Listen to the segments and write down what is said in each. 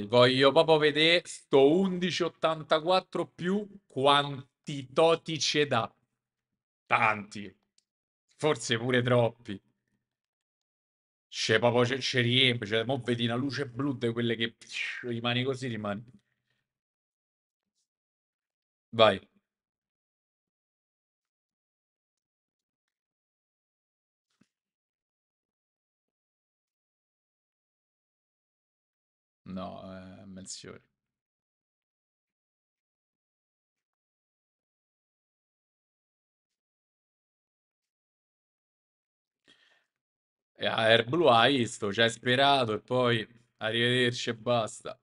Voglio proprio vedere sto 1184 più quanti toti ce dà. Tanti. Forse pure troppi. C'è proprio, c'è, c'è riempie, cioè, mo vedi una luce blu di quelle che psh, rimane così, rimane. Vai. No, eh, Melchior. E a Herbluai, visto, ci hai sperato e poi arrivederci e basta.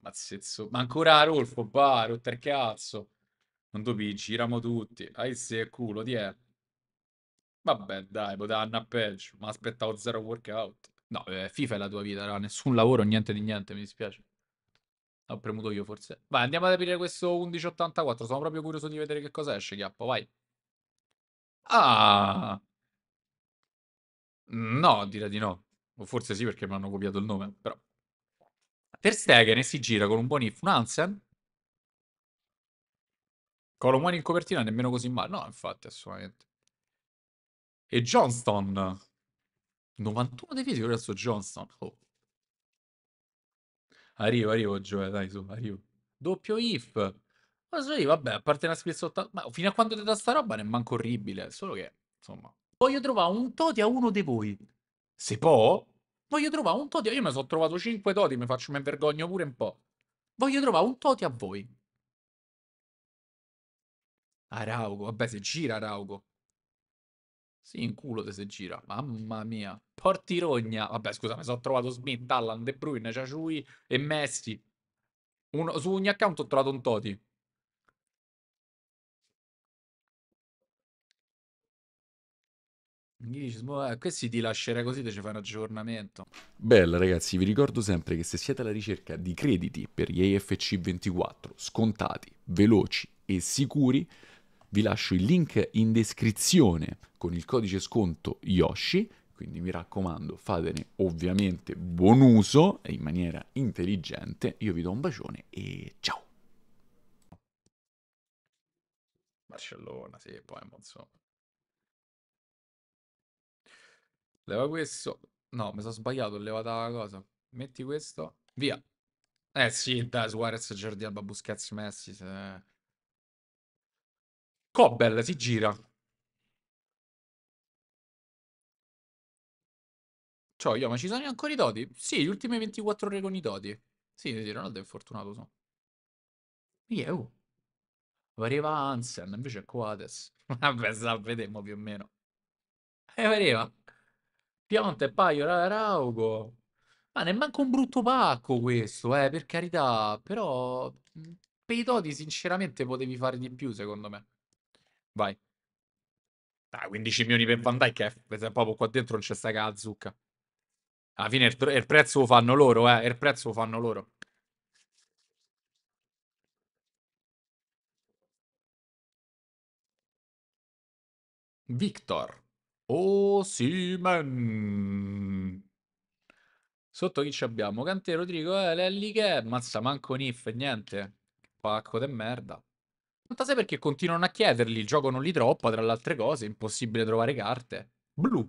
Mazzezzo. Ma ancora Rolfo, va, rotta il cazzo. Non dopi, giriamo tutti. Ai se culo, ti è. Vabbè, dai, poteva andare peggio. Ma aspettavo zero workout. No, eh, FIFA è la tua vita, no? nessun lavoro, niente di niente, mi dispiace. Ho premuto io forse. Vai, andiamo ad aprire questo 1184. Sono proprio curioso di vedere che cosa esce, Chiappo. Vai. Ah. No, direi di no. O forse sì perché mi hanno copiato il nome, però. Ter Stegen si gira con un buon if. Un Hansen? Colomani in copertina nemmeno così male. No, infatti, assolutamente. E Johnston. 91 defisi verso Johnston. Oh. Arrivo, arrivo, Gioia, dai, su, arrivo. Doppio if. Ma so io, vabbè, a parte la scritta 80... Ma fino a quando ti dà sta roba non è manco orribile, solo che, insomma... Voglio trovare un toti a uno di voi. Se può? Voglio trovare un toti... Io mi sono trovato 5 toti, mi faccio, mi vergogno pure un po'. Voglio trovare un toti a voi. Araugo, vabbè, se gira Araugo. Sì, in culo te se gira. Mamma mia. Porti rogna. Vabbè, scusa, mi sono trovato Smith, Dallan, De Bruyne, Ciaciui e Messi. Uno, su ogni account ho trovato un Toti. Questi eh, ti lascerei così, te ci fai un aggiornamento. Bella ragazzi, vi ricordo sempre che se siete alla ricerca di crediti per gli AFC 24 scontati, veloci e sicuri, vi lascio il link in descrizione con il codice sconto Yoshi, quindi mi raccomando fatene ovviamente buon uso e in maniera intelligente. Io vi do un bacione e ciao! Barcellona, sì, poi mozzo. Leva questo. No, mi sono sbagliato, ho levato la cosa. Metti questo. Via. Eh sì, dai, Suarez, Giordi Alba, Busquets, Messi. Se... Cobbel si gira. Cioè, io, ma ci sono ancora i doti? Sì, gli ultimi 24 ore con i doti. Sì, sì, Ronaldo è fortunato, so. Yeah, Pareva Hansen, invece è Coates. Vabbè, sa, vediamo più o meno. Eh, e eh, pareva. Pionte, Paio, Araugo. Ma ne manca un brutto pacco questo, eh, per carità. Però, per i doti, sinceramente, potevi fare di più, secondo me. Vai. Dai, 15 milioni per Van Dyke, eh, proprio qua dentro non c'è sta la zucca. Alla fine il, il, prezzo lo fanno loro, eh, il prezzo lo fanno loro. Victor Osimen. Sotto chi ci abbiamo? Cantero, Rodrigo, eh, Lelli che? è? Mazza, manco Nif, niente. Pacco de merda. Fantasy perché continuano a chiederli, il gioco non li troppa, tra le altre cose, è impossibile trovare carte. Blu.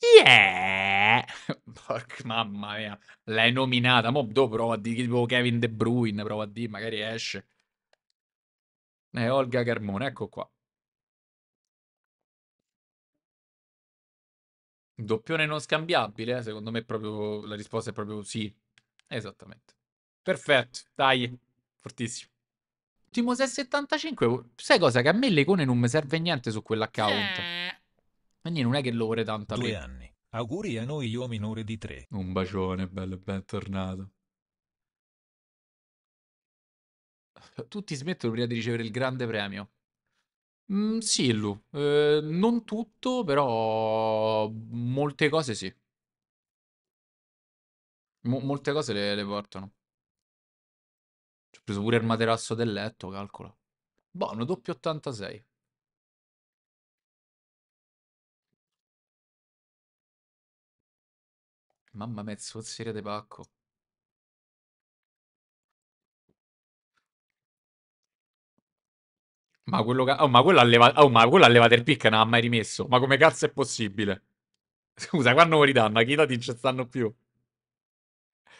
Yeah! Porca mamma mia, l'hai nominata. Mo' dopo prova a dire tipo Kevin De Bruyne, prova a dire, magari esce. Eh, Olga Carmone, ecco qua. Doppione non scambiabile? Secondo me proprio la risposta è proprio sì. Esattamente. Perfetto, dai, fortissimo. Ultimo 675, sai cosa? Che a me le non mi serve niente su quell'account. Eh. Quindi non è che lo vorrei tanto Due anni. Auguri a noi io minore di tre. Un bacione, bello bentornato. Tutti smettono prima di ricevere il grande premio. Mhmm, sì, Lu. Ehm, non tutto, però molte cose sì. Mo molte cose le le portano. ho preso pure il materasso del letto, calcola. Boh, una doppia 86. Mamma mia, zozzeria de pacco. Ma quello, ca- oh, ma quello ha levato, oh, ma quello ha levato il pick e non ha mai rimesso. Ma come cazzo è possibile? Scusa, quando lo ridanno? A chi non ci stanno più?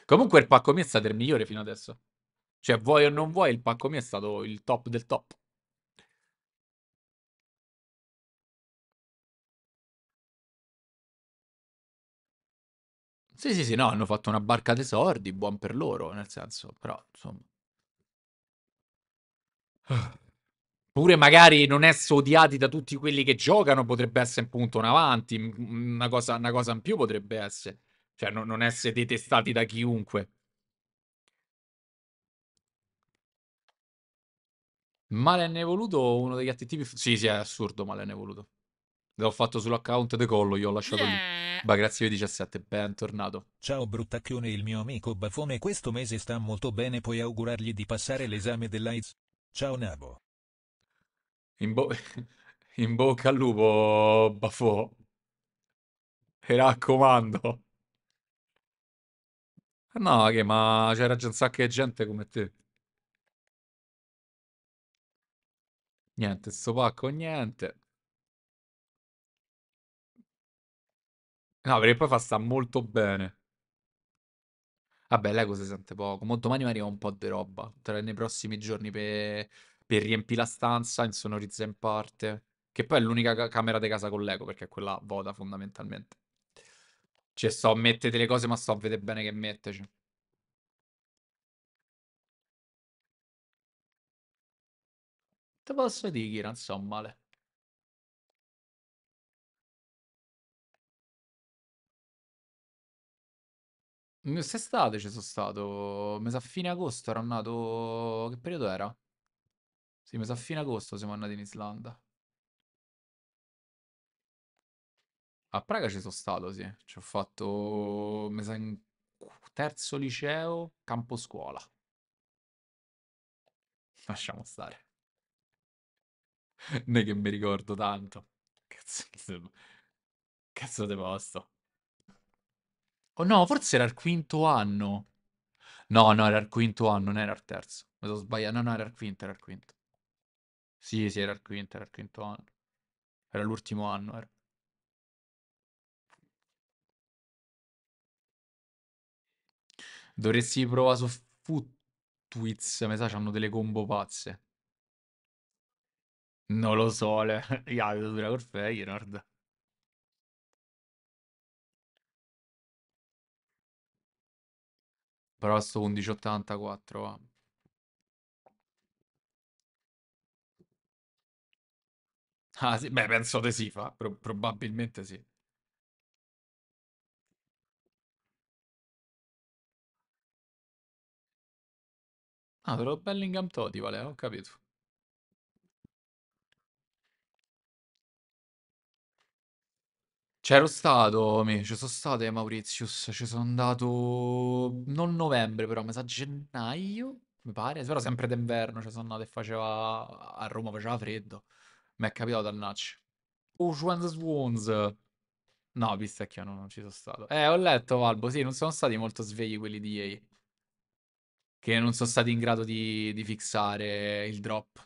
Comunque il pacco mio è stato il migliore fino adesso. Cioè, vuoi o non vuoi, il pacco mio è stato il top del top. Sì, sì, sì, no, hanno fatto una barca tesordi, buon per loro, nel senso, però, insomma. Pure magari non essere odiati da tutti quelli che giocano potrebbe essere un punto in avanti, una cosa, una cosa in più potrebbe essere. Cioè no, non essere detestati da chiunque. Malen Evoluto, uno degli attivi... Sì, sì, è assurdo Malen Evoluto. L'ho fatto sull'account de Collo, io ho lasciato lì. Bah, eh. grazie 17, bentornato. Ciao bruttacchione, il mio amico Bafone questo mese sta molto bene, puoi augurargli di passare l'esame dell'AIDS. Ciao Nabo. In, bo- in bocca al lupo, Baffò. E raccomando. Eh, no, che ma c'era già un sacco di gente come te. Niente, sto pacco, niente. No, perché poi fa sta molto bene. Vabbè, l'ego si sente poco. Mo domani mi arriva un po' di roba. Tra nei prossimi giorni per per riempire la stanza, insonorizza in parte, che poi è l'unica ca- camera di casa con l'eco, perché è quella voda fondamentalmente. Cioè so a mettere delle cose, ma sto a vedere bene che metteci. Te posso dire, Kira, non so male. Quest'estate ci sono stato, mi sa fine agosto, era andato, che periodo era? Sì, mi sa a fine agosto siamo andati in Islanda. A Praga ci sono stato, sì. Ci ho fatto, mi sa, in terzo liceo, campo scuola. Lasciamo stare. Noi che mi ricordo tanto. Cazzo, cazzo di posto. Oh no, forse era il quinto anno. No, no, era il quinto anno, non era il terzo. Mi sono sbagliato. No, no, era il quinto, era il quinto. Sì, sì, era il quinto, era il quinto anno. Era l'ultimo anno, era. Dovresti provare su Footwits, mi sa c'hanno delle combo pazze. Non lo so, le... Ia, vedo dura col Feyenoord. Però sto con 1884, va. Ah, sì, beh, penso che si fa. pro- probabilmente sì. Ah, però Bellingham Toti, vale, eh, ho capito. C'ero stato, mi, ci sono state Mauritius, ci sono andato non novembre però, mi sa gennaio, mi pare, però sempre d'inverno, ci sono andato e faceva, a Roma faceva freddo. Mi è capitato Natch. Oh, Juan the Swans. No, pistacchio, no, non ci sono stato. Eh, ho letto, Valbo, sì, non sono stati molto svegli quelli di EA. Che non sono stati in grado di, di fissare il drop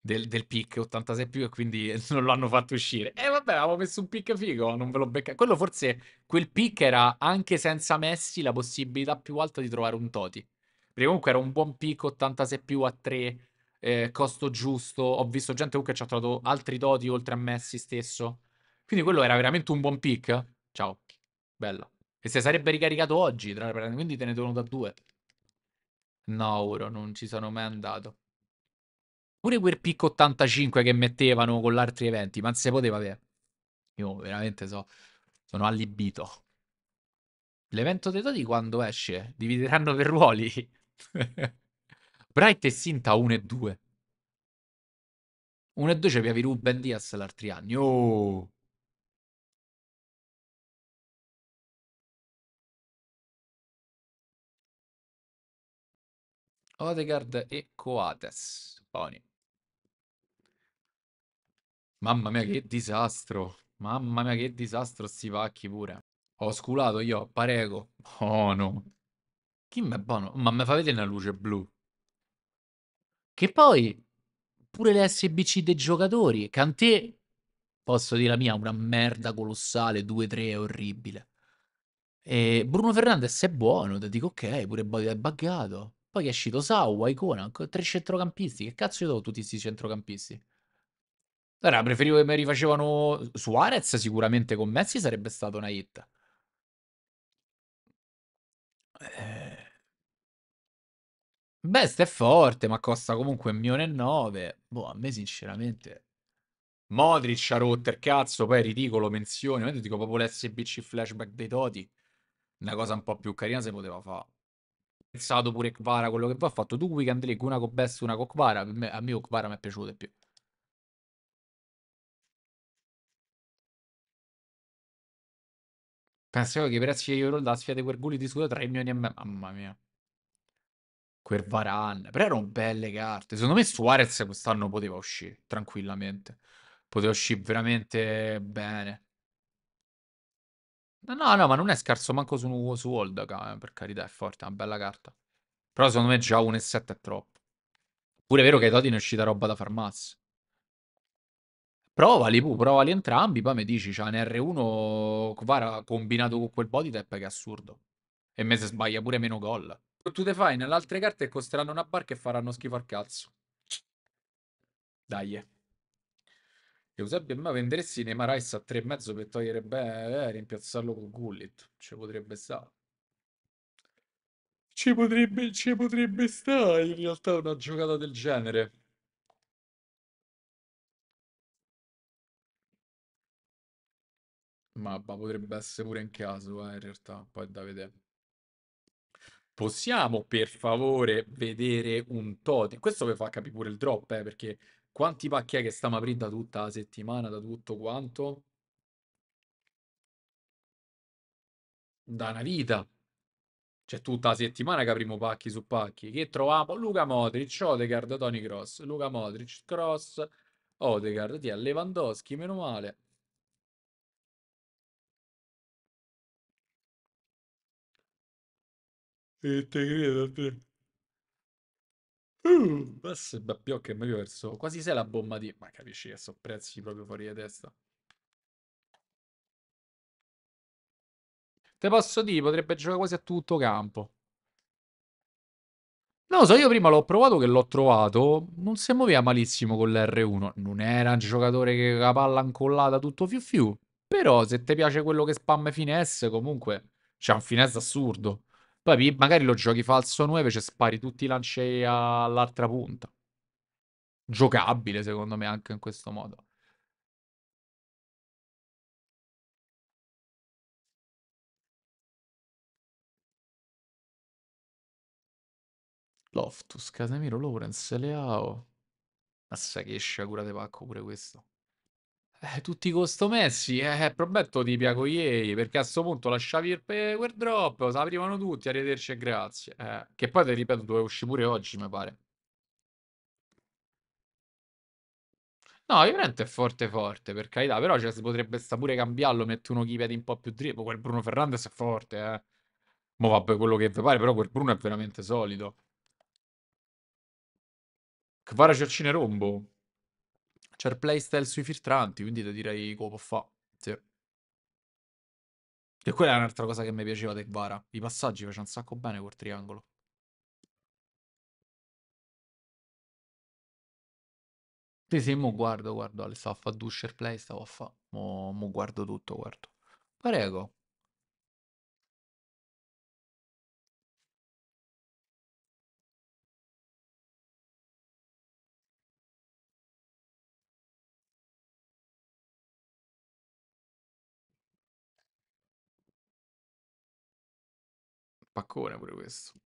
del, del pick 86 più e quindi non lo hanno fatto uscire. E eh, vabbè, avevo messo un pick figo, non ve l'ho beccato. Quello forse, quel pick era anche senza Messi la possibilità più alta di trovare un Toti. Perché comunque era un buon pick 86 più a 3 eh, costo giusto. Ho visto gente comunque che ci ha trovato altri doti oltre a Messi stesso. Quindi quello era veramente un buon pick. Ciao, bello. E se sarebbe ricaricato oggi, tra... quindi te ne devono da due. No, ora non ci sono mai andato. Pure quel pick 85 che mettevano con l'altri eventi, ma se poteva avere. Io veramente so, sono allibito. L'evento dei Toti quando esce? Divideranno per ruoli. Bright e Sinta 1 e 2. 1 e 2 Piavi Ruben Diaz l'altri anni. Oh! Odegaard e Coates. Boni. Mamma mia che disastro. Mamma mia che disastro sti pacchi pure. Ho sculato io, parego. Oh no. Kim è buono, ma mi fa vedere una luce blu. Che poi pure le SBC dei giocatori, Kanté, posso dire la mia, una merda colossale, 2-3 è orribile. E Bruno Fernandes è buono, ti dico ok, pure Body è buggato. Poi è uscito Sawa, Icona, tre centrocampisti. Che cazzo io do tutti questi centrocampisti? Allora, preferivo che mi rifacevano Suarez, sicuramente con Messi sarebbe stata una hit. Eh, Beh, sta è forte, ma costa comunque 1.900. Boh, a me sinceramente... Modric ha rotto rotter, cazzo, poi è ridicolo, menzione. Ma io dico proprio l'SBC flashback dei Toti. Una cosa un po' più carina se poteva fare. Pensato pure Kvara, quello che va, ha fatto due weekend league, una con Best, una con Kvara. A me Kvara mi è piaciuto di più. Pensavo che i prezzi di Euro da sfida di Guerguli di Suda 3 milioni e mezzo. Mamma mia quel Varan, però erano belle carte. Secondo me Suarez quest'anno poteva uscire tranquillamente. Poteva uscire veramente bene. No, no, no, ma non è scarso manco su, su Oldaka, eh, per carità, è forte, è una bella carta. Però secondo me già 1,7 è troppo. Pure è vero che ai ne è uscita roba da farmazia. Provali, pu, provali entrambi, poi mi dici, c'è un R1 combinato con quel body type che è assurdo. E me se sbaglia pure meno gol. To the fine, le altre carte costeranno una barca e faranno schifo al cazzo. Dai. Eusebio e me venderesti nei Marais a 3,5 per togliere bene e eh, rimpiazzarlo con Gullit. Ci potrebbe stare. Ci potrebbe, ci potrebbe stare in realtà una giocata del genere. Ma, ma potrebbe essere pure in caso, eh, in realtà, poi da vedere possiamo per favore vedere un totem? Questo vi fa capire pure il drop, eh, perché quanti pacchi è che stiamo aprendo da tutta la settimana, da tutto quanto? Da una vita. C'è tutta la settimana che apriamo pacchi su pacchi. Che troviamo? Luca Modric, Odegaard, Tony Cross. Luca Modric, Cross, Odegaard, Tia, Lewandowski, meno male. E te credo, te. Uh, Basse babbiocche mi verso quasi sei la bomba di... Ma capisci che sono prezzi proprio fuori di testa. Te posso dire, potrebbe giocare quasi a tutto campo. Non lo so, io prima l'ho provato che l'ho trovato, non si muoveva malissimo con l'R1, non era un giocatore che la palla incollata tutto fiu fiu, però se ti piace quello che spamme finesse, comunque c'è un finesse assurdo. Poi magari lo giochi falso 9, ci spari tutti i lanci all'altra punta. Giocabile, secondo me, anche in questo modo. Loftus, Casemiro, Lawrence, Leao. Massa che sciagura di pacco pure questo. Eh, tutti costomessi, eh, eh, prometto ti piaco ieri, perché a sto punto lasciavi il power drop, si aprivano tutti, arrivederci e grazie. Eh, che poi, ti ripeto, dove usci pure oggi, mi pare. No, ovviamente è forte forte, per carità, però cioè, si potrebbe sta pure cambiarlo, metti uno keypad un po' più dritto, quel Bruno Fernandes è forte, eh. Mo vabbè, quello che vi pare, però quel Bruno è veramente solido. Kvara Cercine Rombo. C'è il playstyle sui filtranti, quindi ti direi come fa. Sì. E quella è un'altra cosa che mi piaceva di Guevara. I passaggi facevano un sacco bene col triangolo. Sì, sì, mo guardo, guardo, Ale, sta fa dusher play, stavo a fa. Mo, mo guardo tutto, guardo. Prego. spaccone pure questo.